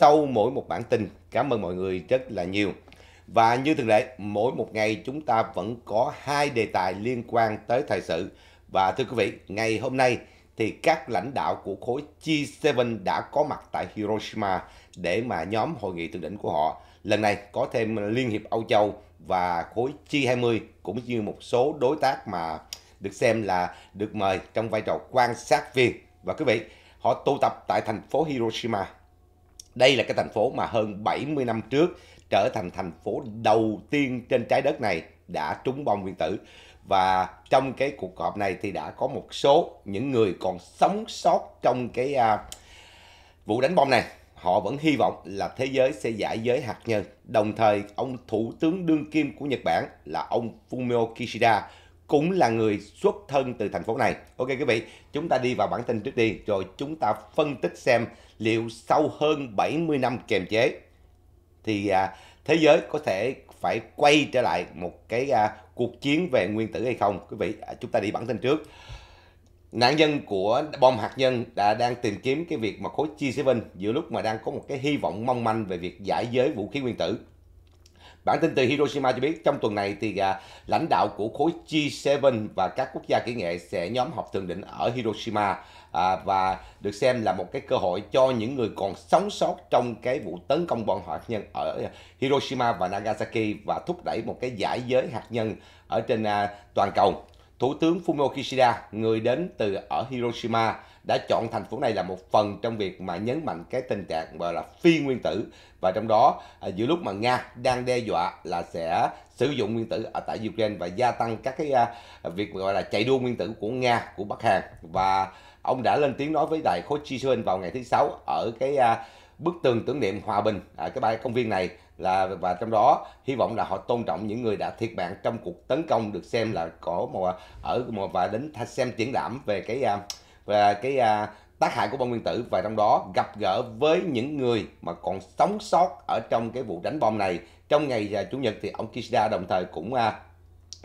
sau mỗi một bản tin. Cảm ơn mọi người rất là nhiều. Và như thường lệ, mỗi một ngày chúng ta vẫn có hai đề tài liên quan tới thời sự. Và thưa quý vị, ngày hôm nay thì các lãnh đạo của khối G7 đã có mặt tại Hiroshima để mà nhóm hội nghị thượng đỉnh của họ. Lần này có thêm Liên hiệp Âu Châu và khối G20 cũng như một số đối tác mà được xem là được mời trong vai trò quan sát viên. Và quý vị, họ tụ tập tại thành phố Hiroshima đây là cái thành phố mà hơn 70 năm trước trở thành thành phố đầu tiên trên trái đất này đã trúng bom nguyên tử. Và trong cái cuộc họp này thì đã có một số những người còn sống sót trong cái uh, vụ đánh bom này. Họ vẫn hy vọng là thế giới sẽ giải giới hạt nhân. Đồng thời, ông Thủ tướng đương kim của Nhật Bản là ông Fumio Kishida cũng là người xuất thân từ thành phố này. Ok quý vị, chúng ta đi vào bản tin trước đi, rồi chúng ta phân tích xem liệu sau hơn 70 năm kiềm chế thì à, thế giới có thể phải quay trở lại một cái à, cuộc chiến về nguyên tử hay không? Quý vị, à, chúng ta đi bản tin trước. Nạn nhân của bom hạt nhân đã đang tìm kiếm cái việc mà khối G7 giữa lúc mà đang có một cái hy vọng mong manh về việc giải giới vũ khí nguyên tử. Bản tin từ Hiroshima cho biết trong tuần này thì à, lãnh đạo của khối G7 và các quốc gia kỹ nghệ sẽ nhóm họp thượng đỉnh ở Hiroshima à, và được xem là một cái cơ hội cho những người còn sống sót trong cái vụ tấn công bom hạt nhân ở Hiroshima và Nagasaki và thúc đẩy một cái giải giới hạt nhân ở trên à, toàn cầu. Thủ tướng Fumio Kishida, người đến từ ở Hiroshima, đã chọn thành phố này là một phần trong việc mà nhấn mạnh cái tình trạng gọi là phi nguyên tử và trong đó à, giữa lúc mà Nga đang đe dọa là sẽ sử dụng nguyên tử ở tại Ukraine và gia tăng các cái à, việc gọi là chạy đua nguyên tử của Nga của Bắc Hàn và ông đã lên tiếng nói với đại khối g vào ngày thứ sáu ở cái à, bức tường tưởng niệm hòa bình ở cái bãi công viên này là và trong đó hy vọng là họ tôn trọng những người đã thiệt mạng trong cuộc tấn công được xem là có một ở một và đến xem triển lãm về cái và cái à, tác hại của bom nguyên tử và trong đó gặp gỡ với những người mà còn sống sót ở trong cái vụ đánh bom này trong ngày à, chủ nhật thì ông Kishida đồng thời cũng à,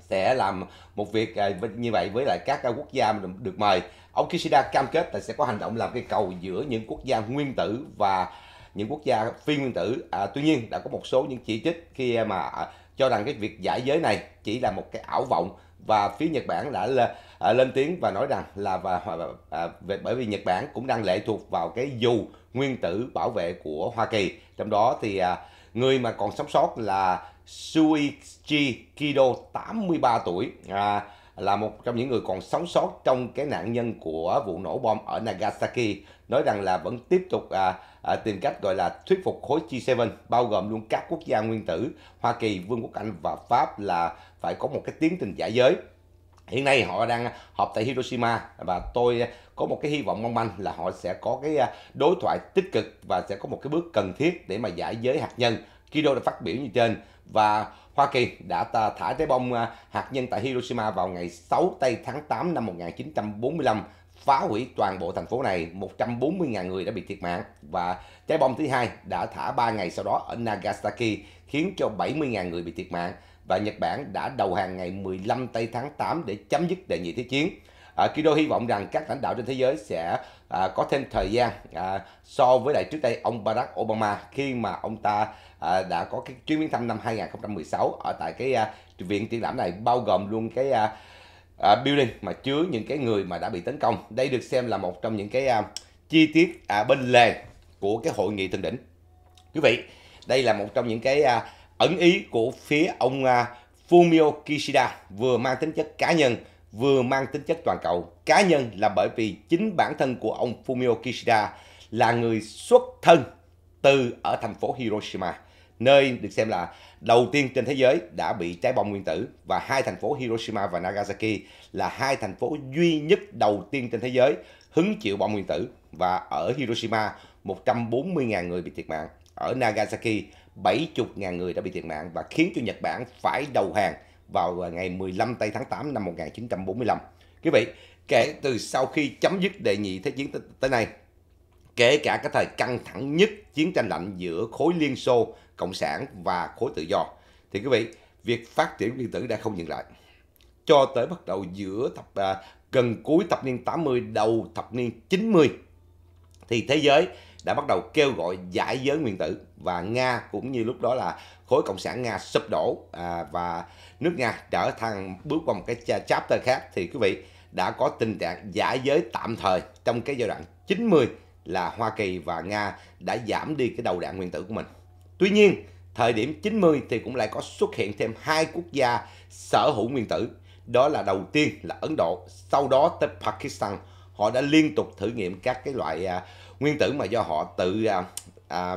sẽ làm một việc à, như vậy với lại các à, quốc gia được mời ông Kishida cam kết là sẽ có hành động làm cái cầu giữa những quốc gia nguyên tử và những quốc gia phi nguyên tử à, tuy nhiên đã có một số những chỉ trích khi à, mà à, cho rằng cái việc giải giới này chỉ là một cái ảo vọng và phía Nhật Bản đã là, à, lên tiếng và nói rằng là và à, à bởi vì Nhật Bản cũng đang lệ thuộc vào cái dù nguyên tử bảo vệ của Hoa Kỳ trong đó thì à, người mà còn sống sót là Suichi Kido 83 tuổi à, là một trong những người còn sống sót trong cái nạn nhân của vụ nổ bom ở Nagasaki nói rằng là vẫn tiếp tục à, à, tìm cách gọi là thuyết phục khối G7 bao gồm luôn các quốc gia nguyên tử Hoa Kỳ, Vương quốc Anh và Pháp là phải có một cái tiến trình giải giới hiện nay họ đang họp tại Hiroshima và tôi có một cái hy vọng mong manh là họ sẽ có cái à, đối thoại tích cực và sẽ có một cái bước cần thiết để mà giải giới hạt nhân Kido đã phát biểu như trên và Hoa Kỳ đã thả trái bom à, hạt nhân tại Hiroshima vào ngày 6 tây tháng 8 năm 1945 phá hủy toàn bộ thành phố này, 140.000 người đã bị thiệt mạng và trái bom thứ hai đã thả 3 ngày sau đó ở Nagasaki khiến cho 70.000 người bị thiệt mạng và Nhật Bản đã đầu hàng ngày 15 tây tháng 8 để chấm dứt đại nhị thế chiến. À, Kido hy vọng rằng các lãnh đạo trên thế giới sẽ à, có thêm thời gian à, so với lại trước đây ông Barack Obama khi mà ông ta à, đã có cái chuyến viếng thăm năm 2016 ở tại cái à, viện triển lãm này bao gồm luôn cái à, uh, building mà chứa những cái người mà đã bị tấn công đây được xem là một trong những cái uh, chi tiết uh, bên lề của cái hội nghị thượng đỉnh quý vị đây là một trong những cái uh, ẩn ý của phía ông uh, Fumio Kishida vừa mang tính chất cá nhân vừa mang tính chất toàn cầu cá nhân là bởi vì chính bản thân của ông Fumio Kishida là người xuất thân từ ở thành phố Hiroshima nơi được xem là đầu tiên trên thế giới đã bị trái bom nguyên tử và hai thành phố Hiroshima và Nagasaki là hai thành phố duy nhất đầu tiên trên thế giới hứng chịu bom nguyên tử và ở Hiroshima 140.000 người bị thiệt mạng, ở Nagasaki 70.000 người đã bị thiệt mạng và khiến cho Nhật Bản phải đầu hàng vào ngày 15 tây tháng 8 năm 1945. Quý vị, kể từ sau khi chấm dứt đệ nhị thế chiến tới nay, kể cả cái thời căng thẳng nhất chiến tranh lạnh giữa khối Liên Xô cộng sản và khối tự do. Thì quý vị, việc phát triển điện tử đã không dừng lại. Cho tới bắt đầu giữa thập à, gần cuối thập niên 80 đầu thập niên 90 thì thế giới đã bắt đầu kêu gọi giải giới nguyên tử và Nga cũng như lúc đó là khối cộng sản Nga sụp đổ à, và nước Nga trở thành bước qua một cái chapter khác thì quý vị đã có tình trạng giải giới tạm thời trong cái giai đoạn 90 là Hoa Kỳ và Nga đã giảm đi cái đầu đạn nguyên tử của mình Tuy nhiên, thời điểm 90 thì cũng lại có xuất hiện thêm hai quốc gia sở hữu nguyên tử. Đó là đầu tiên là Ấn Độ, sau đó tới Pakistan. Họ đã liên tục thử nghiệm các cái loại à, nguyên tử mà do họ tự à, à,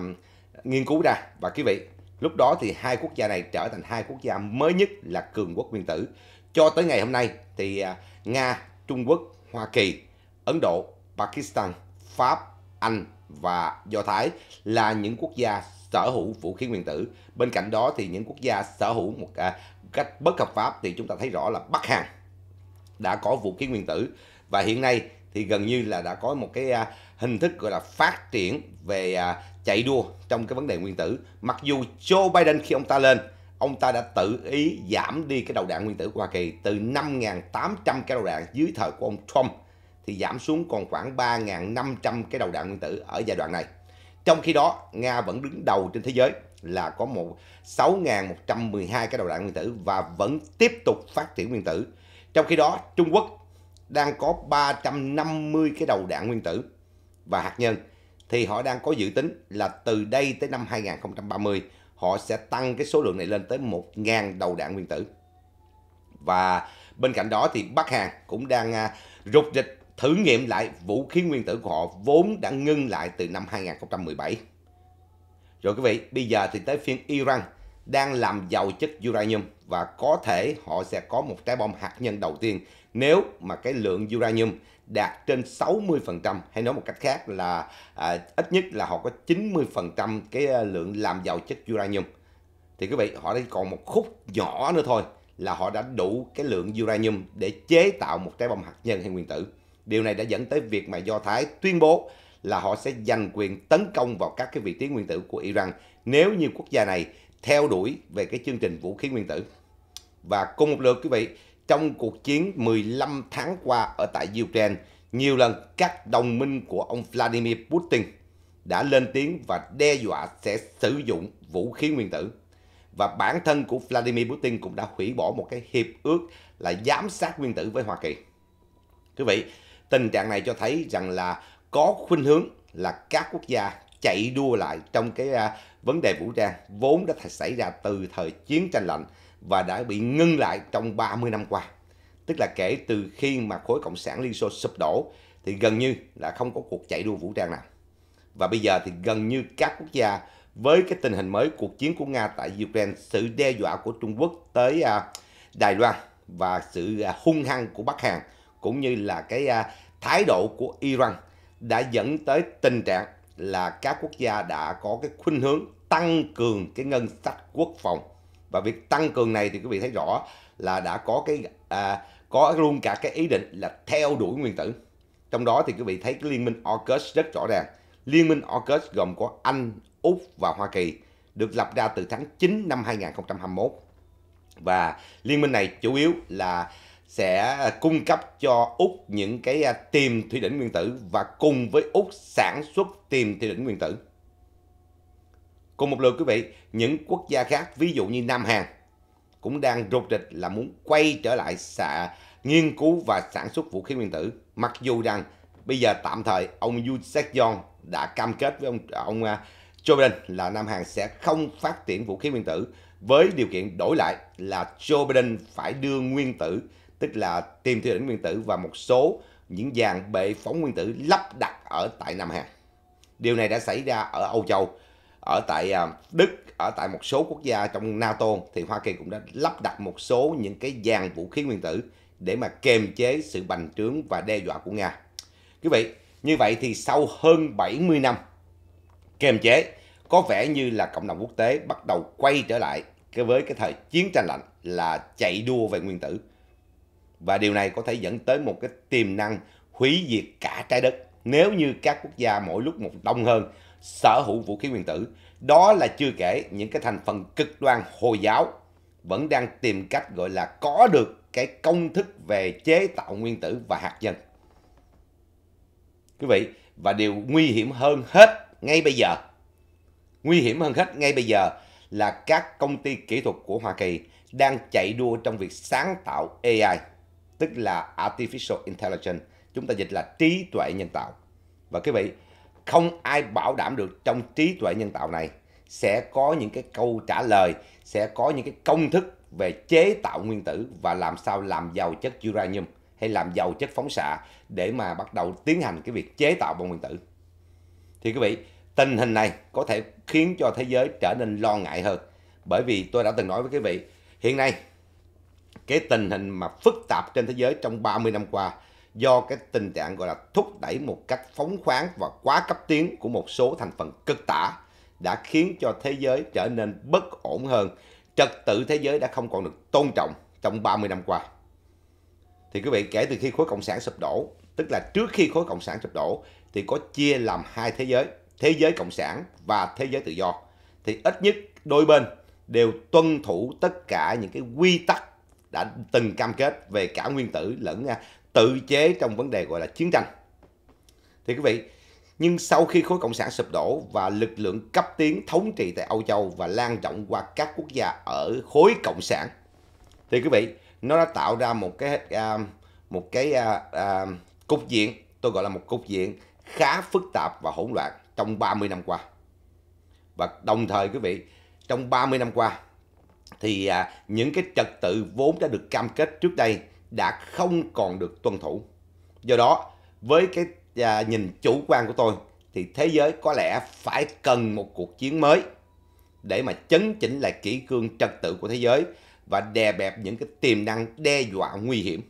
nghiên cứu ra. Và quý vị, lúc đó thì hai quốc gia này trở thành hai quốc gia mới nhất là cường quốc nguyên tử. Cho tới ngày hôm nay thì à, Nga, Trung Quốc, Hoa Kỳ, Ấn Độ, Pakistan, Pháp, Anh và Do Thái là những quốc gia sở hữu vũ khí nguyên tử bên cạnh đó thì những quốc gia sở hữu một à, cách bất hợp pháp thì chúng ta thấy rõ là Bắc Hàn đã có vũ khí nguyên tử và hiện nay thì gần như là đã có một cái à, hình thức gọi là phát triển về à, chạy đua trong cái vấn đề nguyên tử mặc dù Joe Biden khi ông ta lên ông ta đã tự ý giảm đi cái đầu đạn nguyên tử của Hoa Kỳ từ 5.800 cái đầu đạn dưới thời của ông Trump thì giảm xuống còn khoảng 3.500 cái đầu đạn nguyên tử ở giai đoạn này trong khi đó, Nga vẫn đứng đầu trên thế giới là có một 6.112 cái đầu đạn nguyên tử và vẫn tiếp tục phát triển nguyên tử. Trong khi đó, Trung Quốc đang có 350 cái đầu đạn nguyên tử và hạt nhân thì họ đang có dự tính là từ đây tới năm 2030 họ sẽ tăng cái số lượng này lên tới 1.000 đầu đạn nguyên tử. Và bên cạnh đó thì Bắc Hàn cũng đang à, rục rịch thử nghiệm lại vũ khí nguyên tử của họ vốn đã ngưng lại từ năm 2017. Rồi quý vị, bây giờ thì tới phiên Iran đang làm giàu chất uranium và có thể họ sẽ có một trái bom hạt nhân đầu tiên nếu mà cái lượng uranium đạt trên 60% hay nói một cách khác là à, ít nhất là họ có 90% cái à, lượng làm giàu chất uranium. Thì quý vị, họ đây còn một khúc nhỏ nữa thôi là họ đã đủ cái lượng uranium để chế tạo một trái bom hạt nhân hay nguyên tử. Điều này đã dẫn tới việc mà Do Thái tuyên bố là họ sẽ giành quyền tấn công vào các cái vị trí nguyên tử của Iran nếu như quốc gia này theo đuổi về cái chương trình vũ khí nguyên tử. Và cùng một lượt quý vị, trong cuộc chiến 15 tháng qua ở tại Ukraine, nhiều lần các đồng minh của ông Vladimir Putin đã lên tiếng và đe dọa sẽ sử dụng vũ khí nguyên tử. Và bản thân của Vladimir Putin cũng đã hủy bỏ một cái hiệp ước là giám sát nguyên tử với Hoa Kỳ. Quý vị, tình trạng này cho thấy rằng là có khuynh hướng là các quốc gia chạy đua lại trong cái à, vấn đề vũ trang vốn đã xảy ra từ thời chiến tranh lạnh và đã bị ngưng lại trong 30 năm qua. Tức là kể từ khi mà khối Cộng sản Liên Xô sụp đổ thì gần như là không có cuộc chạy đua vũ trang nào. Và bây giờ thì gần như các quốc gia với cái tình hình mới cuộc chiến của Nga tại Ukraine, sự đe dọa của Trung Quốc tới à, Đài Loan và sự à, hung hăng của Bắc Hàn cũng như là cái à, thái độ của Iran đã dẫn tới tình trạng là các quốc gia đã có cái khuynh hướng tăng cường cái ngân sách quốc phòng và việc tăng cường này thì quý vị thấy rõ là đã có cái à, có luôn cả cái ý định là theo đuổi nguyên tử trong đó thì quý vị thấy cái liên minh AUKUS rất rõ ràng liên minh AUKUS gồm có Anh Úc và Hoa Kỳ được lập ra từ tháng 9 năm 2021 và liên minh này chủ yếu là sẽ cung cấp cho Úc những cái à, tìm thủy đỉnh nguyên tử và cùng với Úc sản xuất tìm thủy đỉnh nguyên tử. Cùng một lượt quý vị, những quốc gia khác ví dụ như Nam Hàn cũng đang rục rịch là muốn quay trở lại xạ, nghiên cứu và sản xuất vũ khí nguyên tử. Mặc dù rằng bây giờ tạm thời ông Yoon seok yeol đã cam kết với ông ông à, Joe Biden là Nam Hàn sẽ không phát triển vũ khí nguyên tử với điều kiện đổi lại là Joe Biden phải đưa nguyên tử tức là tìm tiêu đỉnh nguyên tử và một số những dàn bệ phóng nguyên tử lắp đặt ở tại Nam Hàn. Điều này đã xảy ra ở Âu Châu, ở tại à, Đức, ở tại một số quốc gia trong NATO thì Hoa Kỳ cũng đã lắp đặt một số những cái dàn vũ khí nguyên tử để mà kiềm chế sự bành trướng và đe dọa của Nga. Quý vị, như vậy thì sau hơn 70 năm kiềm chế, có vẻ như là cộng đồng quốc tế bắt đầu quay trở lại với cái thời chiến tranh lạnh là chạy đua về nguyên tử. Và điều này có thể dẫn tới một cái tiềm năng hủy diệt cả trái đất nếu như các quốc gia mỗi lúc một đông hơn sở hữu vũ khí nguyên tử. Đó là chưa kể những cái thành phần cực đoan Hồi giáo vẫn đang tìm cách gọi là có được cái công thức về chế tạo nguyên tử và hạt nhân. Quý vị, và điều nguy hiểm hơn hết ngay bây giờ, nguy hiểm hơn hết ngay bây giờ là các công ty kỹ thuật của Hoa Kỳ đang chạy đua trong việc sáng tạo AI tức là Artificial Intelligence, chúng ta dịch là trí tuệ nhân tạo. Và quý vị, không ai bảo đảm được trong trí tuệ nhân tạo này sẽ có những cái câu trả lời, sẽ có những cái công thức về chế tạo nguyên tử và làm sao làm giàu chất uranium hay làm giàu chất phóng xạ để mà bắt đầu tiến hành cái việc chế tạo bom nguyên tử. Thì quý vị, tình hình này có thể khiến cho thế giới trở nên lo ngại hơn. Bởi vì tôi đã từng nói với quý vị, hiện nay cái tình hình mà phức tạp trên thế giới trong 30 năm qua do cái tình trạng gọi là thúc đẩy một cách phóng khoáng và quá cấp tiến của một số thành phần cực tả đã khiến cho thế giới trở nên bất ổn hơn. Trật tự thế giới đã không còn được tôn trọng trong 30 năm qua. Thì quý vị kể từ khi khối cộng sản sụp đổ, tức là trước khi khối cộng sản sụp đổ thì có chia làm hai thế giới, thế giới cộng sản và thế giới tự do. Thì ít nhất đôi bên đều tuân thủ tất cả những cái quy tắc đã từng cam kết về cả nguyên tử lẫn à, tự chế trong vấn đề gọi là chiến tranh. Thì quý vị, nhưng sau khi khối Cộng sản sụp đổ và lực lượng cấp tiến thống trị tại Âu Châu và lan rộng qua các quốc gia ở khối Cộng sản, thì quý vị, nó đã tạo ra một cái à, một cái à, cục diện, tôi gọi là một cục diện khá phức tạp và hỗn loạn trong 30 năm qua. Và đồng thời quý vị, trong 30 năm qua thì à, những cái trật tự vốn đã được cam kết trước đây đã không còn được tuân thủ. Do đó, với cái à, nhìn chủ quan của tôi thì thế giới có lẽ phải cần một cuộc chiến mới để mà chấn chỉnh lại kỷ cương trật tự của thế giới và đè bẹp những cái tiềm năng đe dọa nguy hiểm.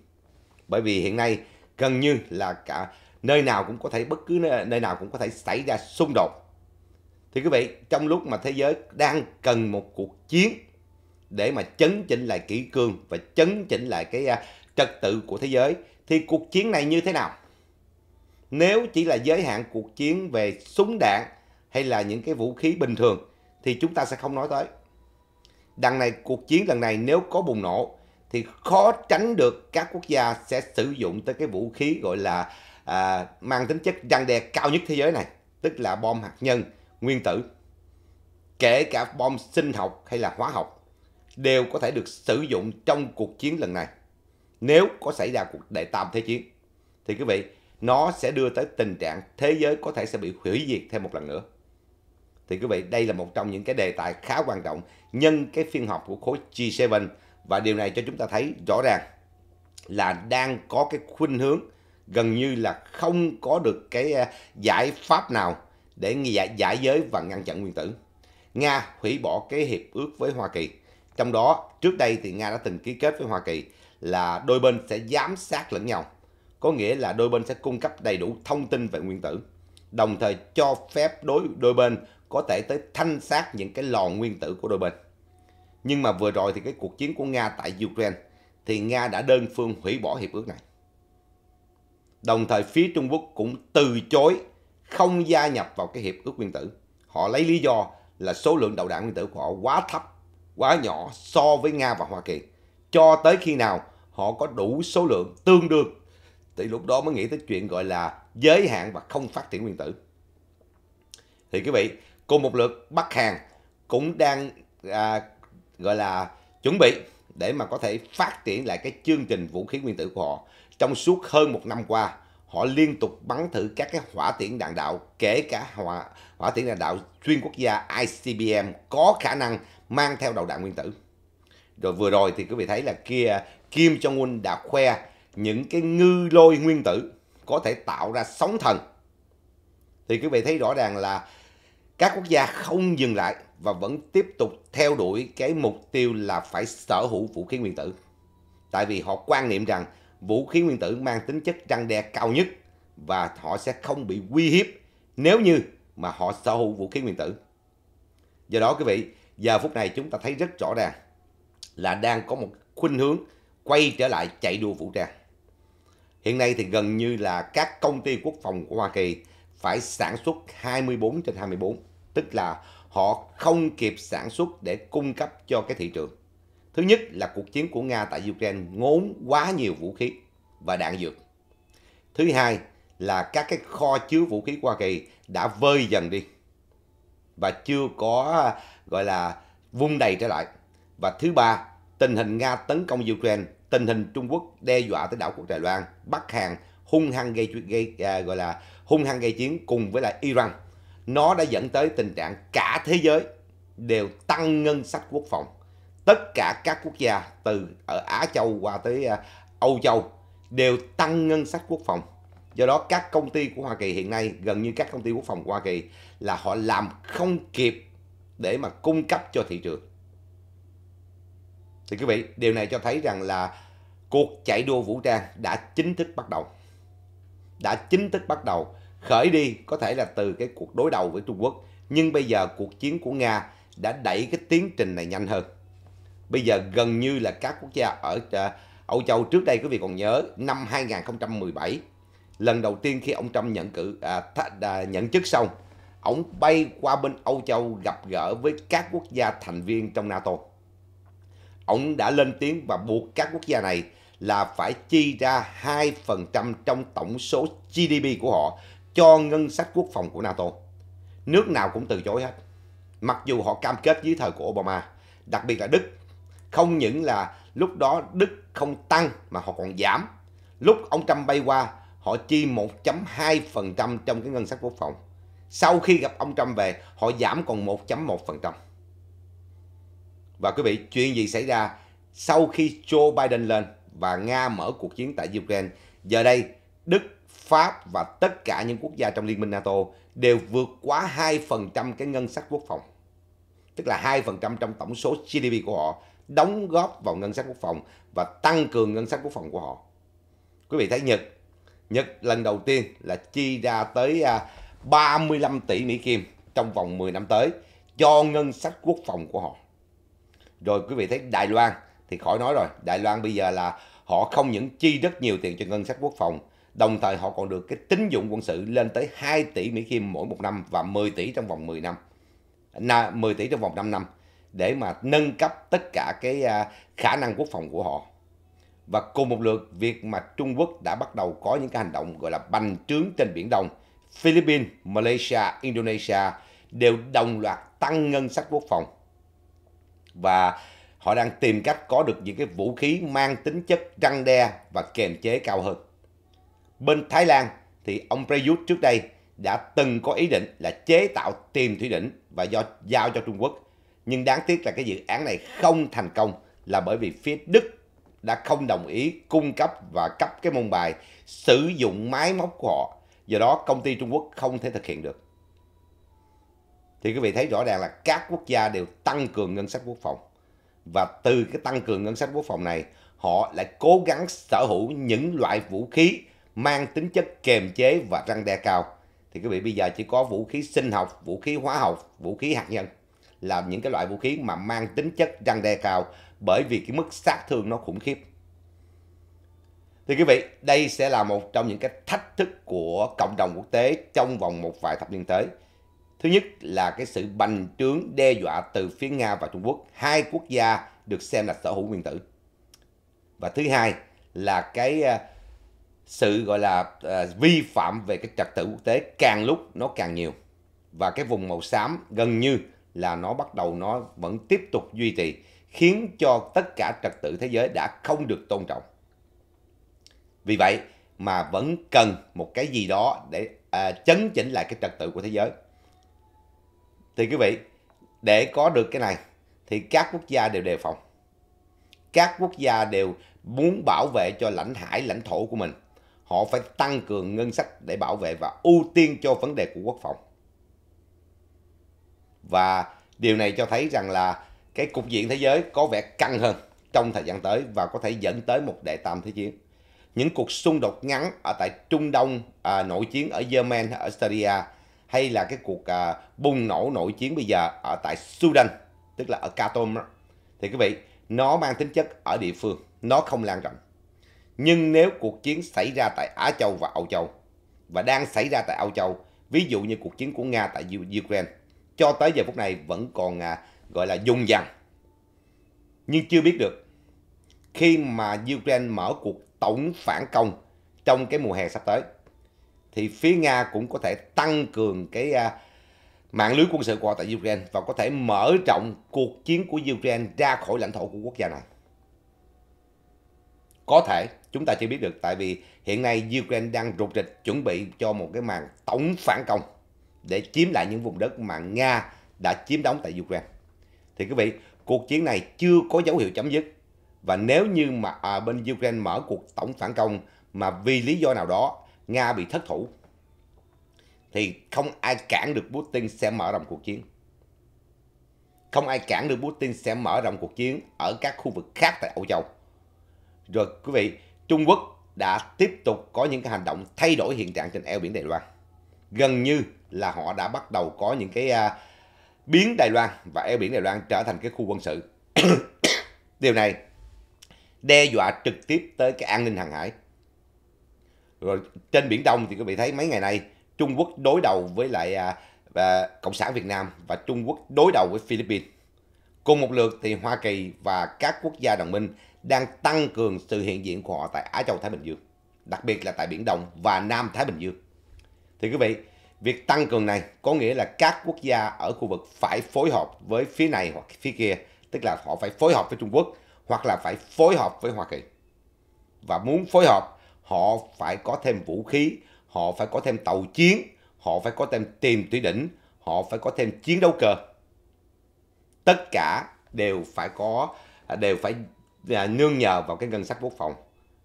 Bởi vì hiện nay gần như là cả nơi nào cũng có thể bất cứ nơi, nơi nào cũng có thể xảy ra xung đột. Thì quý vị, trong lúc mà thế giới đang cần một cuộc chiến để mà chấn chỉnh lại kỷ cương và chấn chỉnh lại cái à, trật tự của thế giới thì cuộc chiến này như thế nào nếu chỉ là giới hạn cuộc chiến về súng đạn hay là những cái vũ khí bình thường thì chúng ta sẽ không nói tới đằng này cuộc chiến lần này nếu có bùng nổ thì khó tránh được các quốc gia sẽ sử dụng tới cái vũ khí gọi là à, mang tính chất răng đe cao nhất thế giới này tức là bom hạt nhân nguyên tử kể cả bom sinh học hay là hóa học đều có thể được sử dụng trong cuộc chiến lần này. Nếu có xảy ra cuộc đại tam thế chiến, thì quý vị, nó sẽ đưa tới tình trạng thế giới có thể sẽ bị hủy diệt thêm một lần nữa. Thì quý vị, đây là một trong những cái đề tài khá quan trọng nhân cái phiên họp của khối G7 và điều này cho chúng ta thấy rõ ràng là đang có cái khuynh hướng gần như là không có được cái à, giải pháp nào để giải, giải giới và ngăn chặn nguyên tử. Nga hủy bỏ cái hiệp ước với Hoa Kỳ trong đó, trước đây thì Nga đã từng ký kết với Hoa Kỳ là đôi bên sẽ giám sát lẫn nhau. Có nghĩa là đôi bên sẽ cung cấp đầy đủ thông tin về nguyên tử, đồng thời cho phép đối đôi bên có thể tới thanh sát những cái lò nguyên tử của đôi bên. Nhưng mà vừa rồi thì cái cuộc chiến của Nga tại Ukraine thì Nga đã đơn phương hủy bỏ hiệp ước này. Đồng thời phía Trung Quốc cũng từ chối không gia nhập vào cái hiệp ước nguyên tử. Họ lấy lý do là số lượng đầu đạn nguyên tử của họ quá thấp quá nhỏ so với Nga và Hoa Kỳ. Cho tới khi nào họ có đủ số lượng tương đương thì lúc đó mới nghĩ tới chuyện gọi là giới hạn và không phát triển nguyên tử. Thì quý vị, cùng một lượt Bắc Hàn cũng đang à, gọi là chuẩn bị để mà có thể phát triển lại cái chương trình vũ khí nguyên tử của họ. Trong suốt hơn một năm qua, họ liên tục bắn thử các cái hỏa tiễn đạn đạo, kể cả hỏa, hỏa tiễn đạn đạo xuyên quốc gia ICBM có khả năng mang theo đầu đạn nguyên tử. Rồi vừa rồi thì quý vị thấy là kia Kim Jong-un đã khoe những cái ngư lôi nguyên tử có thể tạo ra sóng thần. Thì quý vị thấy rõ ràng là các quốc gia không dừng lại và vẫn tiếp tục theo đuổi cái mục tiêu là phải sở hữu vũ khí nguyên tử. Tại vì họ quan niệm rằng vũ khí nguyên tử mang tính chất răng đe cao nhất và họ sẽ không bị uy hiếp nếu như mà họ sở hữu vũ khí nguyên tử. Do đó quý vị, giờ phút này chúng ta thấy rất rõ ràng là đang có một khuynh hướng quay trở lại chạy đua vũ trang. Hiện nay thì gần như là các công ty quốc phòng của Hoa Kỳ phải sản xuất 24 trên 24, tức là họ không kịp sản xuất để cung cấp cho cái thị trường. Thứ nhất là cuộc chiến của Nga tại Ukraine ngốn quá nhiều vũ khí và đạn dược. Thứ hai là các cái kho chứa vũ khí Hoa Kỳ đã vơi dần đi và chưa có à, gọi là vung đầy trở lại. Và thứ ba, tình hình Nga tấn công Ukraine, tình hình Trung Quốc đe dọa tới đảo quốc Đài Loan, Bắc Hàn hung hăng gây, gây à, gọi là hung hăng gây chiến cùng với lại Iran. Nó đã dẫn tới tình trạng cả thế giới đều tăng ngân sách quốc phòng. Tất cả các quốc gia từ ở Á Châu qua tới à, Âu Châu đều tăng ngân sách quốc phòng Do đó các công ty của Hoa Kỳ hiện nay, gần như các công ty quốc phòng của Hoa Kỳ là họ làm không kịp để mà cung cấp cho thị trường. Thì quý vị, điều này cho thấy rằng là cuộc chạy đua vũ trang đã chính thức bắt đầu. Đã chính thức bắt đầu, khởi đi có thể là từ cái cuộc đối đầu với Trung Quốc, nhưng bây giờ cuộc chiến của Nga đã đẩy cái tiến trình này nhanh hơn. Bây giờ gần như là các quốc gia ở à, Âu Châu trước đây quý vị còn nhớ năm 2017 lần đầu tiên khi ông Trump nhận cử à, th- à, nhận chức xong ông bay qua bên Âu Châu gặp gỡ với các quốc gia thành viên trong NATO ông đã lên tiếng và buộc các quốc gia này là phải chi ra 2% trong tổng số GDP của họ cho ngân sách quốc phòng của NATO. Nước nào cũng từ chối hết. Mặc dù họ cam kết dưới thời của Obama, đặc biệt là Đức. Không những là lúc đó Đức không tăng mà họ còn giảm. Lúc ông Trump bay qua, họ chi 1.2% trong cái ngân sách quốc phòng. Sau khi gặp ông Trump về, họ giảm còn 1.1%. Và quý vị, chuyện gì xảy ra sau khi Joe Biden lên và Nga mở cuộc chiến tại Ukraine? Giờ đây, Đức, Pháp và tất cả những quốc gia trong Liên minh NATO đều vượt quá 2% cái ngân sách quốc phòng. Tức là 2% trong tổng số GDP của họ đóng góp vào ngân sách quốc phòng và tăng cường ngân sách quốc phòng của họ. Quý vị thấy Nhật Nhật lần đầu tiên là chi ra tới 35 à, tỷ Mỹ Kim trong vòng 10 năm tới cho ngân sách quốc phòng của họ. Rồi quý vị thấy Đài Loan thì khỏi nói rồi, Đài Loan bây giờ là họ không những chi rất nhiều tiền cho ngân sách quốc phòng, đồng thời họ còn được cái tín dụng quân sự lên tới 2 tỷ Mỹ Kim mỗi một năm và 10 tỷ trong vòng 10 năm. 10 tỷ trong vòng 5 năm để mà nâng cấp tất cả cái à, khả năng quốc phòng của họ. Và cùng một lượt, việc mà Trung Quốc đã bắt đầu có những cái hành động gọi là bành trướng trên Biển Đông. Philippines, Malaysia, Indonesia đều đồng loạt tăng ngân sách quốc phòng. Và họ đang tìm cách có được những cái vũ khí mang tính chất răng đe và kềm chế cao hơn. Bên Thái Lan thì ông Prayut trước đây đã từng có ý định là chế tạo tiềm thủy đỉnh và do giao cho Trung Quốc. Nhưng đáng tiếc là cái dự án này không thành công là bởi vì phía Đức đã không đồng ý cung cấp và cấp cái môn bài sử dụng máy móc của họ. Do đó công ty Trung Quốc không thể thực hiện được. Thì quý vị thấy rõ ràng là các quốc gia đều tăng cường ngân sách quốc phòng. Và từ cái tăng cường ngân sách quốc phòng này, họ lại cố gắng sở hữu những loại vũ khí mang tính chất kềm chế và răng đe cao. Thì quý vị bây giờ chỉ có vũ khí sinh học, vũ khí hóa học, vũ khí hạt nhân là những cái loại vũ khí mà mang tính chất răng đe cao bởi vì cái mức sát thương nó khủng khiếp. Thì quý vị, đây sẽ là một trong những cái thách thức của cộng đồng quốc tế trong vòng một vài thập niên tới. Thứ nhất là cái sự bành trướng đe dọa từ phía Nga và Trung Quốc, hai quốc gia được xem là sở hữu nguyên tử. Và thứ hai là cái ờ, sự gọi là ờ, vi phạm về cái trật tự quốc tế càng lúc nó càng nhiều. Và cái vùng màu xám gần như là nó bắt đầu nó vẫn tiếp tục duy trì khiến cho tất cả trật tự thế giới đã không được tôn trọng. Vì vậy mà vẫn cần một cái gì đó để à, chấn chỉnh lại cái trật tự của thế giới. Thì quý vị, để có được cái này thì các quốc gia đều đề phòng. Các quốc gia đều muốn bảo vệ cho lãnh hải, lãnh thổ của mình. Họ phải tăng cường ngân sách để bảo vệ và ưu tiên cho vấn đề của quốc phòng và điều này cho thấy rằng là cái cục diện thế giới có vẻ căng hơn trong thời gian tới và có thể dẫn tới một đệ tam thế chiến những cuộc xung đột ngắn ở tại Trung Đông à, nội chiến ở Yemen ở Syria hay là cái cuộc à, bùng nổ nội chiến bây giờ ở tại Sudan tức là ở Khartoum thì quý vị nó mang tính chất ở địa phương nó không lan rộng nhưng nếu cuộc chiến xảy ra tại Á Châu và Âu Châu và đang xảy ra tại Âu Châu ví dụ như cuộc chiến của Nga tại Ukraine cho tới giờ phút này vẫn còn à, gọi là dùng dằn. Nhưng chưa biết được khi mà Ukraine mở cuộc tổng phản công trong cái mùa hè sắp tới thì phía Nga cũng có thể tăng cường cái à, mạng lưới quân sự của họ tại Ukraine và có thể mở rộng cuộc chiến của Ukraine ra khỏi lãnh thổ của quốc gia này. Có thể, chúng ta chưa biết được tại vì hiện nay Ukraine đang rụt rịch chuẩn bị cho một cái màn tổng phản công để chiếm lại những vùng đất mà Nga đã chiếm đóng tại Ukraine. Thì quý vị, cuộc chiến này chưa có dấu hiệu chấm dứt và nếu như mà à, bên Ukraine mở cuộc tổng phản công mà vì lý do nào đó Nga bị thất thủ thì không ai cản được Putin sẽ mở rộng cuộc chiến. Không ai cản được Putin sẽ mở rộng cuộc chiến ở các khu vực khác tại Âu Châu. Rồi quý vị, Trung Quốc đã tiếp tục có những cái hành động thay đổi hiện trạng trên eo biển Đài Loan. Gần như là họ đã bắt đầu có những cái uh, biến Đài Loan và eo biển Đài Loan trở thành cái khu quân sự. Điều này đe dọa trực tiếp tới cái an ninh hàng hải. Rồi trên Biển Đông thì các vị thấy mấy ngày nay Trung Quốc đối đầu với lại uh, và Cộng sản Việt Nam và Trung Quốc đối đầu với Philippines. Cùng một lượt thì Hoa Kỳ và các quốc gia đồng minh đang tăng cường sự hiện diện của họ tại Á Châu Thái Bình Dương, đặc biệt là tại Biển Đông và Nam Thái Bình Dương. Thì quý vị, Việc tăng cường này có nghĩa là các quốc gia ở khu vực phải phối hợp với phía này hoặc phía kia, tức là họ phải phối hợp với Trung Quốc hoặc là phải phối hợp với Hoa Kỳ. Và muốn phối hợp, họ phải có thêm vũ khí, họ phải có thêm tàu chiến, họ phải có thêm tiềm thủy đỉnh, họ phải có thêm chiến đấu cơ. Tất cả đều phải có đều phải à, nương nhờ vào cái ngân sách quốc phòng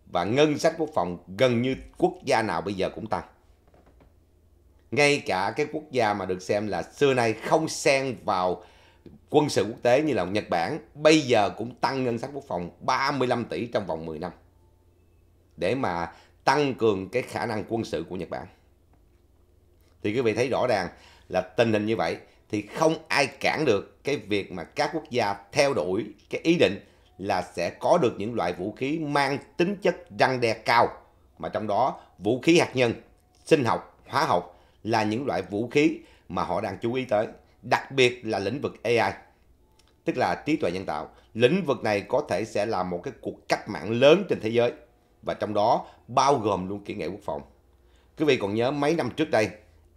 và ngân sách quốc phòng gần như quốc gia nào bây giờ cũng tăng ngay cả các quốc gia mà được xem là xưa nay không xen vào quân sự quốc tế như là Nhật Bản bây giờ cũng tăng ngân sách quốc phòng 35 tỷ trong vòng 10 năm để mà tăng cường cái khả năng quân sự của Nhật Bản. Thì quý vị thấy rõ ràng là tình hình như vậy thì không ai cản được cái việc mà các quốc gia theo đuổi cái ý định là sẽ có được những loại vũ khí mang tính chất răng đe cao mà trong đó vũ khí hạt nhân, sinh học, hóa học là những loại vũ khí mà họ đang chú ý tới, đặc biệt là lĩnh vực AI, tức là trí tuệ nhân tạo. Lĩnh vực này có thể sẽ là một cái cuộc cách mạng lớn trên thế giới và trong đó bao gồm luôn kỹ nghệ quốc phòng. Quý vị còn nhớ mấy năm trước đây,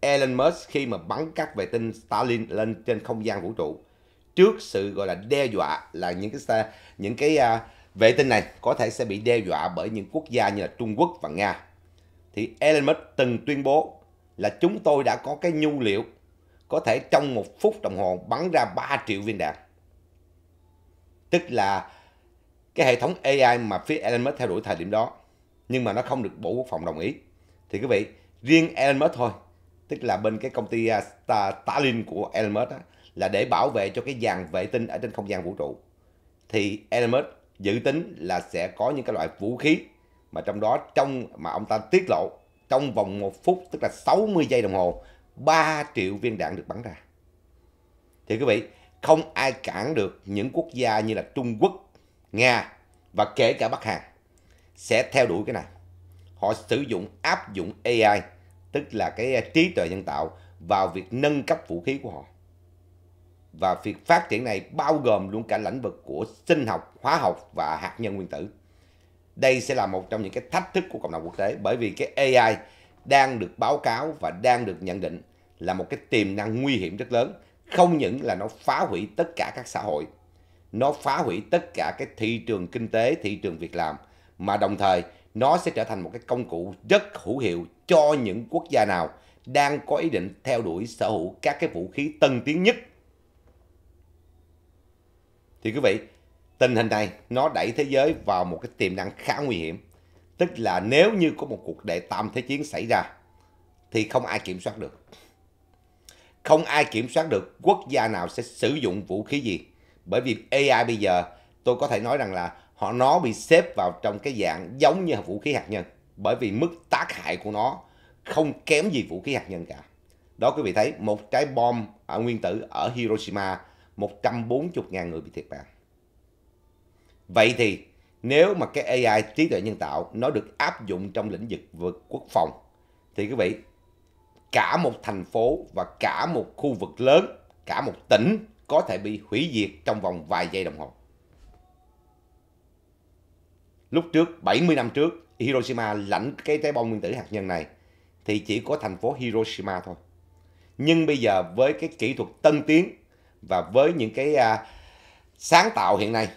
Elon Musk khi mà bắn các vệ tinh Starlink lên trên không gian vũ trụ trước sự gọi là đe dọa là những cái những cái uh, vệ tinh này có thể sẽ bị đe dọa bởi những quốc gia như là Trung Quốc và Nga. Thì Elon Musk từng tuyên bố là chúng tôi đã có cái nhu liệu có thể trong một phút đồng hồ bắn ra 3 triệu viên đạn. Tức là cái hệ thống AI mà phía Elon Musk theo đuổi thời điểm đó nhưng mà nó không được Bộ Quốc phòng đồng ý. Thì quý vị, riêng Elon Musk thôi, tức là bên cái công ty à, Starlink của Elon Musk đó, là để bảo vệ cho cái dàn vệ tinh ở trên không gian vũ trụ. Thì Elon Musk dự tính là sẽ có những cái loại vũ khí mà trong đó trong mà ông ta tiết lộ trong vòng một phút tức là 60 giây đồng hồ 3 triệu viên đạn được bắn ra. Thì quý vị, không ai cản được những quốc gia như là Trung Quốc, Nga và kể cả Bắc Hàn sẽ theo đuổi cái này. Họ sử dụng áp dụng AI, tức là cái à, trí tuệ nhân tạo vào việc nâng cấp vũ khí của họ. Và việc phát triển này bao gồm luôn cả lĩnh vực của sinh học, hóa học và hạt nhân nguyên tử đây sẽ là một trong những cái thách thức của cộng đồng quốc tế bởi vì cái AI đang được báo cáo và đang được nhận định là một cái tiềm năng nguy hiểm rất lớn không những là nó phá hủy tất cả các xã hội nó phá hủy tất cả cái thị trường kinh tế thị trường việc làm mà đồng thời nó sẽ trở thành một cái công cụ rất hữu hiệu cho những quốc gia nào đang có ý định theo đuổi sở hữu các cái vũ khí tân tiến nhất thì quý vị Tình hình này nó đẩy thế giới vào một cái tiềm năng khá nguy hiểm. Tức là nếu như có một cuộc đệ tam thế chiến xảy ra thì không ai kiểm soát được. Không ai kiểm soát được quốc gia nào sẽ sử dụng vũ khí gì. Bởi vì AI bây giờ tôi có thể nói rằng là họ nó bị xếp vào trong cái dạng giống như vũ khí hạt nhân. Bởi vì mức tác hại của nó không kém gì vũ khí hạt nhân cả. Đó quý vị thấy một trái bom ở à, nguyên tử ở Hiroshima 140.000 người bị thiệt mạng. Vậy thì nếu mà cái AI trí tuệ nhân tạo nó được áp dụng trong lĩnh vực vực quốc phòng thì quý vị cả một thành phố và cả một khu vực lớn, cả một tỉnh có thể bị hủy diệt trong vòng vài giây đồng hồ. Lúc trước 70 năm trước Hiroshima lãnh cái trái bom nguyên tử hạt nhân này thì chỉ có thành phố Hiroshima thôi. Nhưng bây giờ với cái kỹ thuật tân tiến và với những cái uh, sáng tạo hiện nay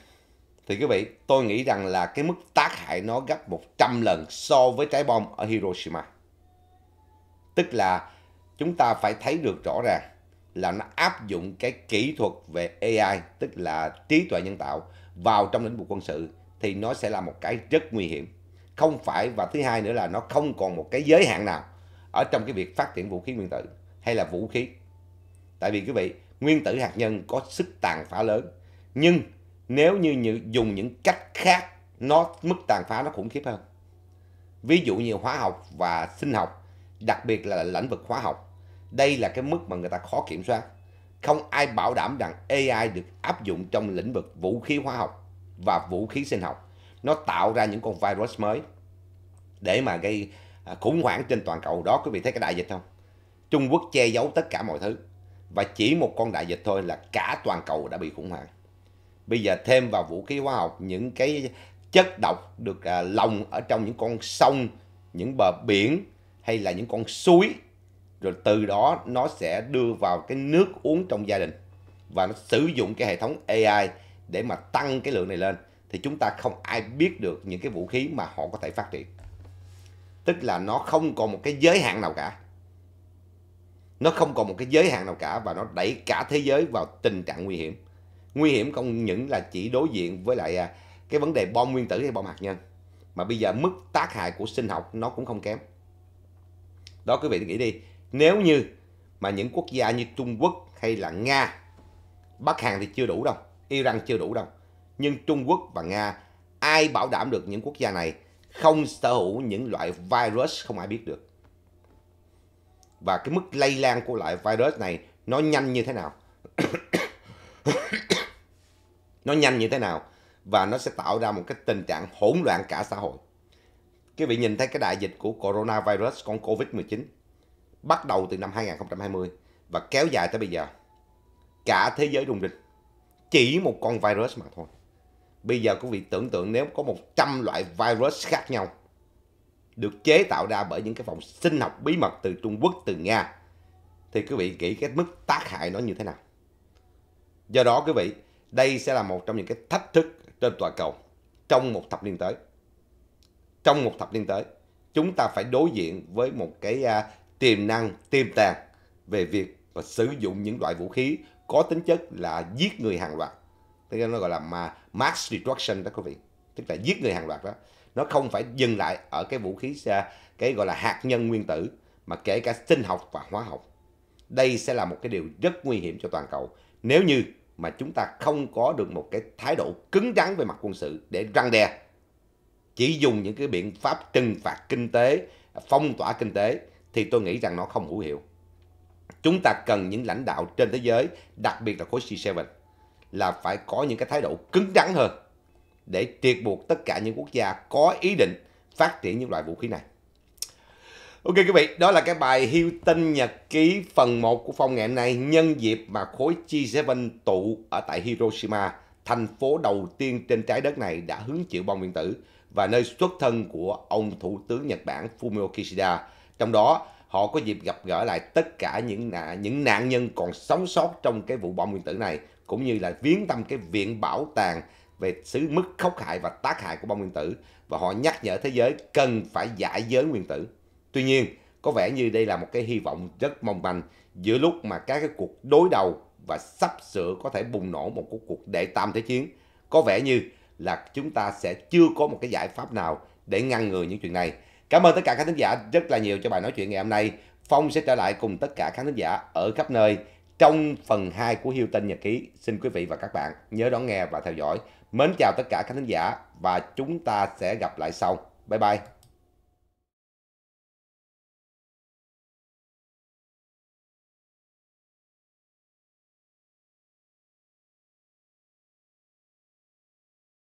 thì quý vị tôi nghĩ rằng là cái mức tác hại nó gấp 100 lần so với trái bom ở Hiroshima tức là chúng ta phải thấy được rõ ràng là nó áp dụng cái kỹ thuật về AI tức là trí tuệ nhân tạo vào trong lĩnh vực quân sự thì nó sẽ là một cái rất nguy hiểm không phải và thứ hai nữa là nó không còn một cái giới hạn nào ở trong cái việc phát triển vũ khí nguyên tử hay là vũ khí tại vì quý vị nguyên tử hạt nhân có sức tàn phá lớn nhưng nếu như, như dùng những cách khác nó mức tàn phá nó khủng khiếp hơn ví dụ như hóa học và sinh học đặc biệt là lĩnh vực hóa học đây là cái mức mà người ta khó kiểm soát không ai bảo đảm rằng AI được áp dụng trong lĩnh vực vũ khí hóa học và vũ khí sinh học nó tạo ra những con virus mới để mà gây à, khủng hoảng trên toàn cầu đó quý vị thấy cái đại dịch không Trung Quốc che giấu tất cả mọi thứ và chỉ một con đại dịch thôi là cả toàn cầu đã bị khủng hoảng bây giờ thêm vào vũ khí hóa học những cái chất độc được à, lồng ở trong những con sông những bờ biển hay là những con suối rồi từ đó nó sẽ đưa vào cái nước uống trong gia đình và nó sử dụng cái hệ thống AI để mà tăng cái lượng này lên thì chúng ta không ai biết được những cái vũ khí mà họ có thể phát triển tức là nó không còn một cái giới hạn nào cả nó không còn một cái giới hạn nào cả và nó đẩy cả thế giới vào tình trạng nguy hiểm nguy hiểm không những là chỉ đối diện với lại à, cái vấn đề bom nguyên tử hay bom hạt nhân mà bây giờ mức tác hại của sinh học nó cũng không kém đó quý vị nghĩ đi nếu như mà những quốc gia như Trung Quốc hay là Nga Bắc Hàn thì chưa đủ đâu Iran chưa đủ đâu nhưng Trung Quốc và Nga ai bảo đảm được những quốc gia này không sở hữu những loại virus không ai biết được và cái mức lây lan của loại virus này nó nhanh như thế nào nó nhanh như thế nào và nó sẽ tạo ra một cái tình trạng hỗn loạn cả xã hội. Quý vị nhìn thấy cái đại dịch của coronavirus con Covid-19 bắt đầu từ năm 2020 và kéo dài tới bây giờ. Cả thế giới rung rinh. Chỉ một con virus mà thôi. Bây giờ quý vị tưởng tượng nếu có 100 loại virus khác nhau được chế tạo ra bởi những cái phòng sinh học bí mật từ Trung Quốc, từ Nga thì quý vị nghĩ cái mức tác hại nó như thế nào. Do đó quý vị đây sẽ là một trong những cái thách thức trên toàn cầu trong một thập niên tới. Trong một thập niên tới, chúng ta phải đối diện với một cái uh, tiềm năng, tiềm tàng về việc và sử dụng những loại vũ khí có tính chất là giết người hàng loạt. Thế nên nó gọi là mà mass destruction đó quý vị. Tức là giết người hàng loạt đó. Nó không phải dừng lại ở cái vũ khí uh, cái gọi là hạt nhân nguyên tử mà kể cả sinh học và hóa học. Đây sẽ là một cái điều rất nguy hiểm cho toàn cầu nếu như mà chúng ta không có được một cái thái độ cứng rắn về mặt quân sự để răng đe. Chỉ dùng những cái biện pháp trừng phạt kinh tế, phong tỏa kinh tế thì tôi nghĩ rằng nó không hữu hiệu. Chúng ta cần những lãnh đạo trên thế giới, đặc biệt là khối C7 là phải có những cái thái độ cứng rắn hơn để triệt buộc tất cả những quốc gia có ý định phát triển những loại vũ khí này. Ok quý vị, đó là cái bài Hilton nhật ký phần 1 của Phong ngày hôm nay nhân dịp mà khối G7 tụ ở tại Hiroshima, thành phố đầu tiên trên trái đất này đã hứng chịu bom nguyên tử và nơi xuất thân của ông Thủ tướng Nhật Bản Fumio Kishida. Trong đó, họ có dịp gặp gỡ lại tất cả những nạn, những nạn nhân còn sống sót trong cái vụ bom nguyên tử này, cũng như là viếng thăm cái viện bảo tàng về xứ mức khốc hại và tác hại của bom nguyên tử và họ nhắc nhở thế giới cần phải giải giới nguyên tử Tuy nhiên, có vẻ như đây là một cái hy vọng rất mong manh giữa lúc mà các cái cuộc đối đầu và sắp sửa có thể bùng nổ một cuộc đệ tam thế chiến. Có vẻ như là chúng ta sẽ chưa có một cái giải pháp nào để ngăn ngừa những chuyện này. Cảm ơn tất cả các khán giả rất là nhiều cho bài nói chuyện ngày hôm nay. Phong sẽ trở lại cùng tất cả các khán giả ở khắp nơi trong phần 2 của Hilton Nhật Ký. Xin quý vị và các bạn nhớ đón nghe và theo dõi. Mến chào tất cả các khán giả và chúng ta sẽ gặp lại sau. Bye bye.